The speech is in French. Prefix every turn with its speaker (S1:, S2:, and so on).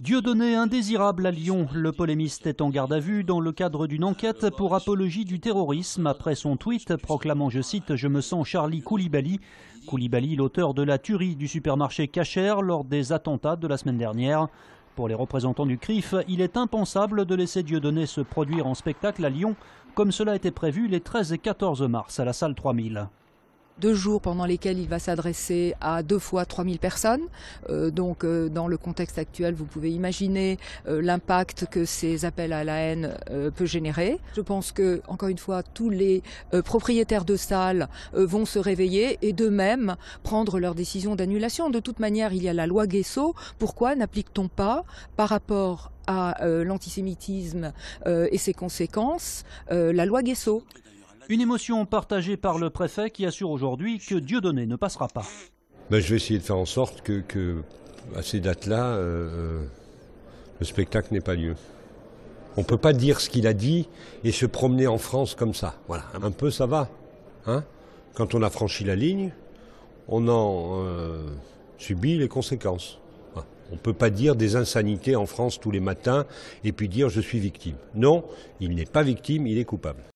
S1: Dieudonné indésirable à Lyon, le polémiste est en garde à vue dans le cadre d'une enquête pour apologie du terrorisme après son tweet proclamant, je cite, Je me sens Charlie Koulibaly. Koulibaly, l'auteur de la tuerie du supermarché Cacher lors des attentats de la semaine dernière. Pour les représentants du CRIF, il est impensable de laisser Dieudonné se produire en spectacle à Lyon, comme cela était prévu les 13 et 14 mars à la salle 3000
S2: deux jours pendant lesquels il va s'adresser à deux fois 3000 personnes. Euh, donc euh, dans le contexte actuel, vous pouvez imaginer euh, l'impact que ces appels à la haine peut générer. Je pense que, encore une fois, tous les propriétaires de salles vont se réveiller et de même prendre leur décision d'annulation. De toute manière, il y a la loi Guesso. Pourquoi n'applique-t-on pas par rapport à l'antisémitisme et ses conséquences, la loi Guesso. Une émotion partagée par
S1: le préfet qui assure aujourd'hui que Dieudonné ne passera pas.
S3: Ben, je vais essayer de faire en sorte que, à ces dates-là, euh, euh, le spectacle n'ait pas lieu. On ne peut pas dire ce qu'il a dit et se promener en France comme ça. Voilà, un peu ça va. Hein. Quand on a franchi la ligne, on en euh, subit les conséquences. On ne peut pas dire des insanités en France tous les matins et puis dire je suis victime. Non, il n'est pas victime, il est coupable.